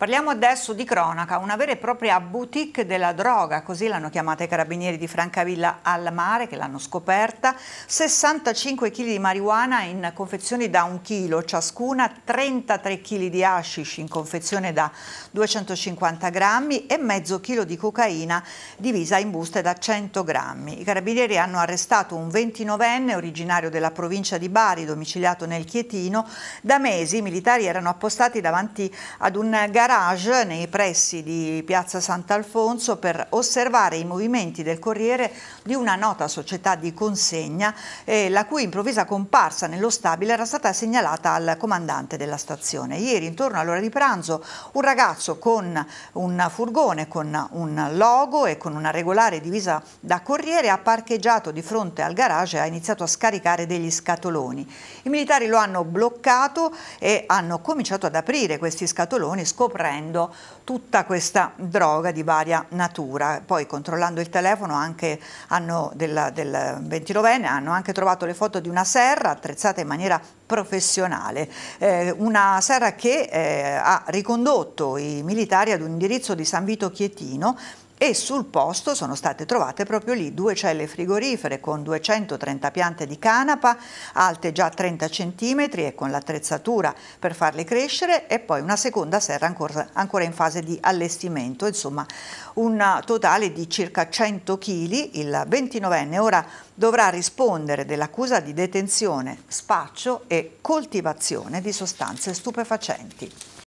Parliamo adesso di cronaca, una vera e propria boutique della droga, così l'hanno chiamata i carabinieri di Francavilla al mare che l'hanno scoperta, 65 kg di marijuana in confezioni da 1 kg ciascuna, 33 kg di hashish in confezione da 250 grammi e mezzo chilo di cocaina divisa in buste da 100 grammi. I carabinieri hanno arrestato un 29enne originario della provincia di Bari, domiciliato nel Chietino, da mesi i militari erano appostati davanti ad un garage garage nei pressi di Piazza Sant'Alfonso per osservare i movimenti del Corriere di una nota società di consegna eh, la cui improvvisa comparsa nello stabile era stata segnalata al comandante della stazione. Ieri intorno all'ora di pranzo un ragazzo con un furgone con un logo e con una regolare divisa da Corriere ha parcheggiato di fronte al garage e ha iniziato a scaricare degli scatoloni. I militari lo hanno bloccato e hanno cominciato ad aprire questi scatoloni scoprendo prendo tutta questa droga di varia natura. Poi controllando il telefono anche hanno, della, del ventinovenne hanno anche trovato le foto di una serra attrezzata in maniera professionale. Eh, una sera che eh, ha ricondotto i militari ad un indirizzo di San Vito Chietino e sul posto sono state trovate proprio lì due celle frigorifere con 230 piante di canapa alte già 30 cm e con l'attrezzatura per farle crescere e poi una seconda serra ancora, ancora in fase di allestimento, insomma un totale di circa 100 kg. Il 29enne ora dovrà rispondere dell'accusa di detenzione, spaccio e coltivazione di sostanze stupefacenti.